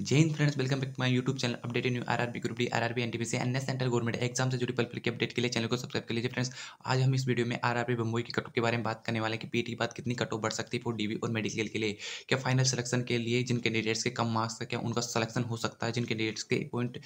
जय हिंद friends welcome back my YouTube channel update new RRB group D RRB NTPC NS central government exam से जुड़ी पल के अपडेट के लिए चैनल को सब्सक्राइब कर लीजिए फ्रेंड्स आज हम इस वीडियो में आरआरबी बम्बई की कटो के बारे में बात करने वाले कि पीटी के बाद कितनी कटो बढ़ सकती है फॉर डीवी और मेडिकल के लिए क्या फाइनल सिलेक्शन के लिए जिन कैंडिडेट्स के कम मार्क्स का क्या उनका सलेक्शन हो सकता है जिन कैंडिडेट्स के पॉइंट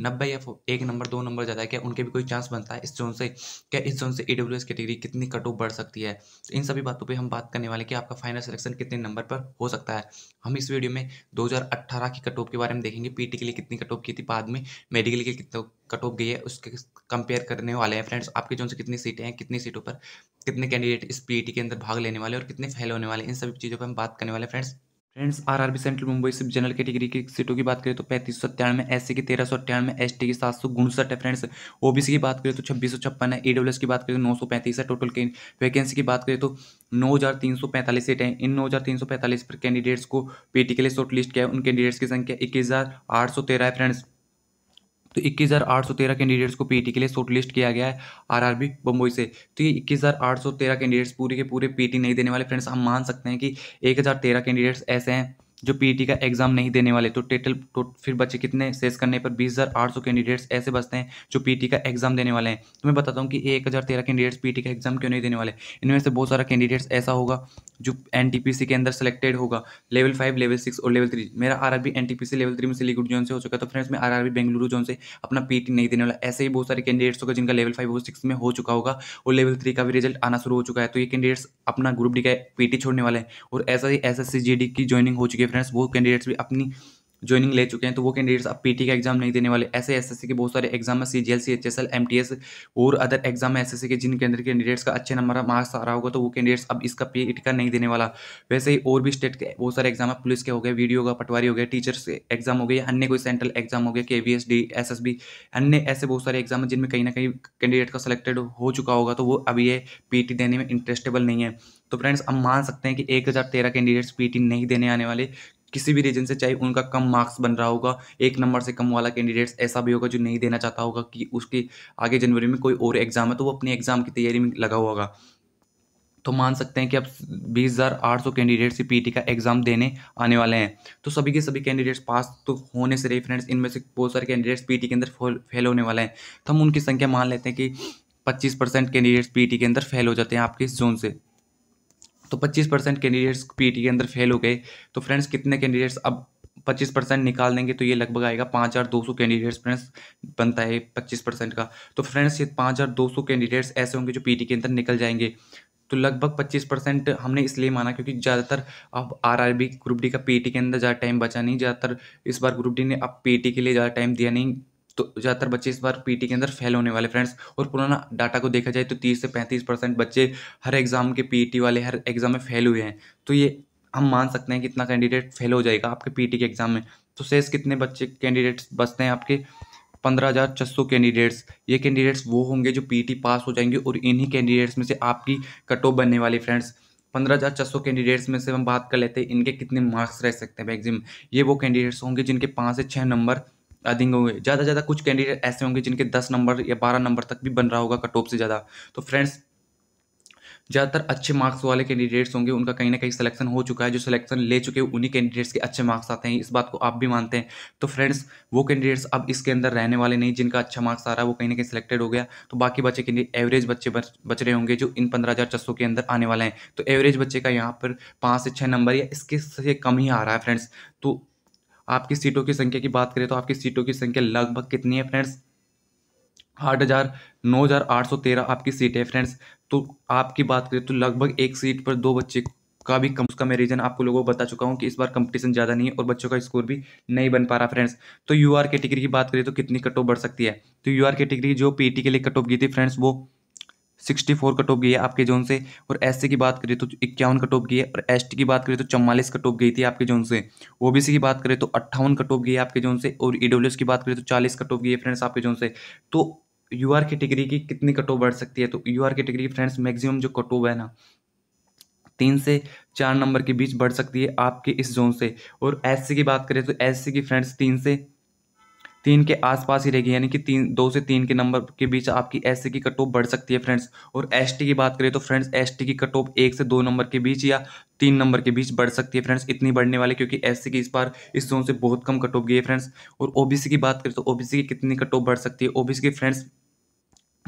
नब्बे या एक नंबर दो नंबर ज़्यादा है क्या उनके भी कोई चांस बनता है इस जोन से क्या इस जोन से ई डब्ल्यू एस कैटेगरी कितनी कट ऑफ बढ़ सकती है तो इन सभी बातों पे हम बात करने वाले कि आपका फाइनल सिलेक्शन कितने नंबर पर हो सकता है हम इस वीडियो में अट्ठारह की कट ऑफ के बारे में देखेंगे पीटी के लिए कितनी कट ऑफ की थी बाद में मेडिकल के कितने कट ऑफ गई है उसके कंपेयर करने वाले हैं फ्रेंड्स आपके जोन से कितनी सीटें हैं कितनी सीटों पर कितने कैंडिडेट इस पीटी के अंदर भाग लेने वाले और कितने फेल होने वाले इन सभी चीज़ों पर हम बात करने वाले friends friends R R B central Mumbai सिर्फ जनरल कैटेगरी की सीटों की बात करें तो पैंतीस सौ तिरानवे एस सी की तेरह सौ अट्ठानवे एस टी की सात सौ उनसठ है फ्रेंड्स ओबीसी की बात करें तो छब्बीस सौ छप्पन है ई की बात करें तो नौ सौ पैंतीस है टोटल वैकेंसी की बात करें तो नौ हज़ार तीन सौ पैंतालीस सीटें हैं इन नौ हज़ार तीन सौ पैंतालीस पर कैंडिडेट्स को पीटी के लिए शॉर्ट लिस्ट किया है उन कैंडिडेट्स की संख्या इक्कीस हज़ार आठ सौ तेरह है फ्रेंड्स तो इक्कीस हज़ार आठ सौ तेरह कैंडिडेट्स को पीटी e के लिए शॉर्टलिस्ट किया गया है आरआरबी बम्बई से तो ये इक्कीस हज़ार आठ सौ तेरह कैंडिडेट्स पूरे के पूरे पीटी e नहीं देने वाले फ्रेंड्स हम मान सकते हैं कि एक हज़ार तेरह कैंडिडेट्स ऐसे हैं जो पीटी e का एग्जाम नहीं देने वाले तो टोटल तो फिर बचे कितने सेस करने पर बीस हज़ार आठ सौ कैंडिडेट्स ऐसे बचते हैं जो पीटी e का एग्जाम देने वाले हैं तो मैं बताता हूँ कि एक हज़ार तेरह कैंडिडेट्स पीटी e का एग्जाम क्यों नहीं देने वाले इनमें से बहुत सारा कैंडिडेट्स ऐसा होगा जो एन के अंदर सेलेक्टेड होगा लेवल फाइव लेवल सिक्स और लेवल थ्री मेरा R RB N T P C level three में सिलीगुड़ जोन से हो चुका है तो फ्रेंड्स मैं आर आरबी बेंगलुरु जोन से अपना पी टी नहीं देने वाला ऐसे ही बहुत सारे कैंडिडेट्स होगा जिनका लेवल फाइव और सिक्स में हो चुका होगा और लेवल थ्री का भी रिजल्ट आना शुरू हो चुका है तो ये कैंडिडेट्स अपना ग्रुप डी का पी टी छोड़ने वाले हैं और ऐसा ही S S C G D की ज्वाइनिंग हो चुकी है फ्रेंड्स वो कैंडिडेट्स भी अपनी ज्वाइनिंग ले चुके हैं तो वो कैंडिडेट्स अब पीटी का एग्जाम नहीं देने वाले ऐसे एसएससी के बहुत सारे एग्जाम है C G L C H S L M T S और अदर एग्जाम एस एसएससी के जिन अंदर कैंडिडेट्स का अच्छे नंबर मार्क्स आ रहा होगा तो वो कैंडिडेट्स अब इसका पीटी का नहीं देने वाला वैसे ही और भी स्टेट के बहुत सारे एग्जाम है पुलिस के हो गए वीडियो का पटवारी हो गए टीचर्स के एग्जाम हो गए अन्य कोई सेंट्रल एग्जाम हो गया K V S D S S B अन्य ऐसे बहुत सारे एग्जाम जिनमें कहीं ना कहीं कैंडिडेट का सेलेक्टेड हो चुका होगा तो वो अभी ये पी टी देने में इंटरेस्टेबल नहीं है तो फ्रेंड्स हम मान सकते हैं कि एक हज़ार तेरह कैंडिडेट्स पीटी नहीं देने आने वाले किसी भी रीजन से चाहे उनका कम मार्क्स बन रहा होगा एक नंबर से कम वाला कैंडिडेट्स ऐसा भी होगा जो नहीं देना चाहता होगा कि उसके आगे जनवरी में कोई और एग्ज़ाम है तो वो अपने एग्ज़ाम की तैयारी में लगा हुआ होगा तो मान सकते हैं कि अब 20,800 कैंडिडेट्स सी पीटी का एग्ज़ाम देने आने वाले हैं तो सभी के सभी कैंडिडेट्स पास तो होने से रही फ्रेंड्स इनमें से बहुत सारे कैंडिडेट्स पीटी के अंदर फेल होने वाले हैं तो हम उनकी संख्या मान लेते हैं कि 25 परसेंट कैंडिडेट्स पीटी के अंदर फेल हो जाते हैं आपके इस जोन से तो 25 परसेंट कैंडिडेट्स पीटी के अंदर फेल हो गए तो फ्रेंड्स कितने कैंडिडेट्स अब 25 परसेंट निकाल देंगे तो ये लगभग आएगा पाँच हज़ार दो सौ कैंडिडेट्स फ्रेंड्स बनता है 25 परसेंट का तो फ्रेंड्स ये पाँच हज़ार दो सौ कैंडिडेट्स ऐसे होंगे जो पीटी के अंदर निकल जाएंगे तो लगभग 25 परसेंट हमने इसलिए माना क्योंकि ज़्यादातर अब आरआरबी ग्रुप डी का पीटी के अंदर ज़्यादा टाइम बचा नहीं ज़्यादातर इस बार ग्रुप डी ने अब पीटी के लिए ज़्यादा टाइम दिया नहीं तो ज़्यादातर बच्चे इस बार पीटी के अंदर फेल होने वाले फ्रेंड्स और पुराना डाटा को देखा जाए तो तीस से पैंतीस परसेंट बच्चे हर एग्ज़ाम के पीटी वाले हर एग्ज़ाम में फेल हुए हैं तो ये हम मान सकते हैं कि इतना कैंडिडेट फेल हो जाएगा आपके पी के एग्ज़ाम में तो शेष कितने बच्चे कैंडिडेट्स बचते हैं आपके पंद्रह हज़ार छः सौ कैंडिडेट्स ये कैंडिडेट्स वो होंगे जो पीटी पास हो जाएंगे और इन्हीं कैंडिडेट्स में से आपकी कट ऑफ बनने वाली फ्रेंड्स पंद्रह हज़ार छः सौ कैंडिडेट्स में से हम बात कर लेते हैं इनके कितने मार्क्स रह सकते हैं मैगजिम ये वो कैंडिडेट्स होंगे जिनके पाँच से छः नंबर अधिक होंगे ज़्यादा ज़्यादा कुछ कैंडिडेट ऐसे होंगे जिनके दस नंबर या बारह नंबर तक भी बन रहा होगा कट से ज़्यादा तो फ्रेंड्स ज़्यादातर अच्छे मार्क्स वाले कैंडिडेट्स होंगे उनका कहीं ना कहीं सिलेक्शन हो चुका है जो सिलेक्शन ले चुके हैं उन्हीं कैंडिडेट्स के अच्छे मार्क्स आते हैं इस बात को आप भी मानते हैं तो फ्रेंड्स वो कैंडिडेट्स अब इसके अंदर रहने वाले नहीं जिनका अच्छा मार्क्स आ रहा है वो कहीं ना कहीं सिलेक्टेड हो गया तो बाकी बच्चे के एवरेज बच्चे बच, बच रहे होंगे जो इन पंद्रह के अंदर आने वाले हैं तो एवरेज बच्चे का यहाँ पर पाँच से छः नंबर या इसके से कम ही आ रहा है फ्रेंड्स तो आपकी सीटों की संख्या की बात करें तो आपकी सीटों की संख्या लगभग कितनी है फ्रेंड्स आठ हज़ार नौ हज़ार आठ सौ तेरह आपकी सीट है फ्रेंड्स तो आपकी बात करें तो लगभग एक सीट पर दो बच्चे का भी कम उसका मैं रीजन आपको लोगों को बता चुका हूँ कि इस बार कंपटीशन ज़्यादा नहीं है और बच्चों का स्कोर भी नहीं बन पा रहा फ्रेंड्स तो यू आर कैटेगरी की बात करें तो कितनी कट ऑफ बढ़ सकती है तो यू आर कैटेगरी जो पीटी के लिए कट ऑफ की थी फ्रेंड्स वो सिक्सटी फोर का टॉप गई है आपके जोन से और एस की बात करें तो इक्यावन का टॉप गई है और एस की बात करें तो चौवालीस का टॉप गई थी आपके जोन से ओ की बात करें तो अट्ठावन का टॉप गई है आपके जोन से और ई e की बात करें तो चालीस का टॉप गई है फ्रेंड्स आपके जोन से तो यू आर कैटेगरी की कितनी कट ऑफ बढ़ सकती है तो U R category friends maximum जो कट ऑफ है ना तीन से चार नंबर के बीच बढ़ सकती है आपके इस जोन से और एस की बात करें तो एस की फ्रेंड्स तीन से तीन के आसपास ही रहेगी यानी कि तीन दो से तीन के नंबर के बीच आपकी एस की कट ऑफ बढ़ सकती है फ्रेंड्स और एस की बात करें तो फ्रेंड्स एस की कट ऑफ एक से दो नंबर के बीच या तीन नंबर के बीच बढ़ सकती है फ्रेंड्स इतनी बढ़ने वाली क्योंकि एस की इस बार इस जोन से बहुत कम कट ऑफ गई है फ्रेंड्स और ओबीसी की बात करें तो ओबीसी की कितनी कट ऑफ बढ़ सकती है ओबीसी की फ्रेंड्स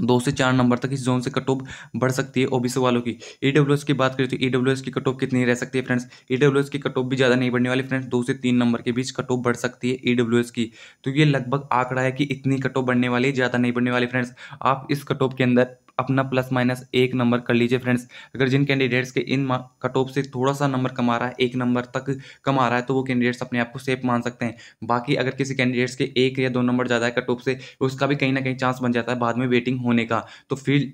दो से चार नंबर तक इस जोन से कट ऑफ बढ़ सकती है ओबीसी वालों की ईडब्ल्यूएस की बात करें तो ईडब्ल्यूएस की कट ऑफ कितनी रह सकती है फ्रेंड्स ई की कट ऑफ भी ज़्यादा नहीं बढ़ने वाली फ्रेंड्स दो से तीन नंबर के बीच कट ऑफ बढ़ सकती है ई की तो ये लगभग आंकड़ा है कि इतनी कट ऑफ बढ़ने वाली ज़्यादा नहीं बढ़ने वाली फ्रेंड्स आप इस कट ऑफ के अंदर अपना प्लस माइनस एक नंबर कर लीजिए फ्रेंड्स अगर जिन कैंडिडेट्स के इन कट ऑफ से थोड़ा सा नंबर कमा रहा है एक नंबर तक कमा रहा है तो वो कैंडिडेट्स अपने आप को सेफ मान सकते हैं बाकी अगर किसी कैंडिडेट्स के एक या दो नंबर ज़्यादा है कट ऑफ से उसका भी कहीं ना कहीं चांस बन जाता है बाद में वेटिंग होने का तो फिर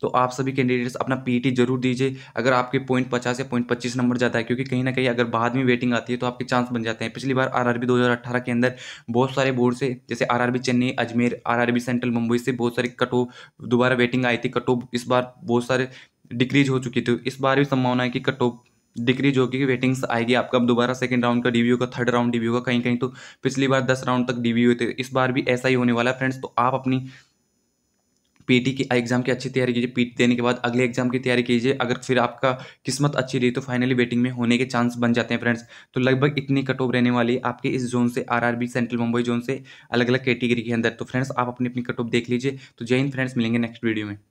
तो आप सभी कैंडिडेट्स अपना पीटी e जरूर दीजिए अगर आपके पॉइंट पचास या पॉइंट पच्चीस नंबर जाता है क्योंकि कहीं ना कहीं अगर बाद में वेटिंग आती है तो आपके चांस बन जाते हैं पिछली बार आरआरबी 2018 के अंदर बहुत सारे बोर्ड से जैसे RRB Chennai Ajmer RRB central Mumbai से बहुत सारी कटो दोबारा वेटिंग आई थी कटो इस बार बहुत सारे डिक्रीज हो चुकी थी इस बार भी संभावना है कि कटो डिक्रीज होगी वेटिंग्स आएगी आपका अब दोबारा सेकंड राउंड का डिव्यू का थर्ड राउंड डिव्यू का कहीं कहीं तो पिछली बार दस राउंड तक हुए थे इस बार भी ऐसा ही होने वाला है फ्रेंड्स तो आप अपनी पीटी की एग्जाम की अच्छी तैयारी कीजिए पीटी देने के बाद अगले एग्जाम की तैयारी कीजिए अगर फिर आपका किस्मत अच्छी रही तो फाइनली वेटिंग में होने के चांस बन जाते हैं फ्रेंड्स तो लगभग इतनी कट ऑफ रहने वाली आपके इस जोन से आरआरबी सेंट्रल मुंबई जोन से अलग अलग कैटेगरी के अंदर तो फ्रेंड्स आप अपनी अपनी कट ऑफ देख लीजिए तो जय हिंद फ्रेंड्स मिलेंगे नेक्स्ट वीडियो में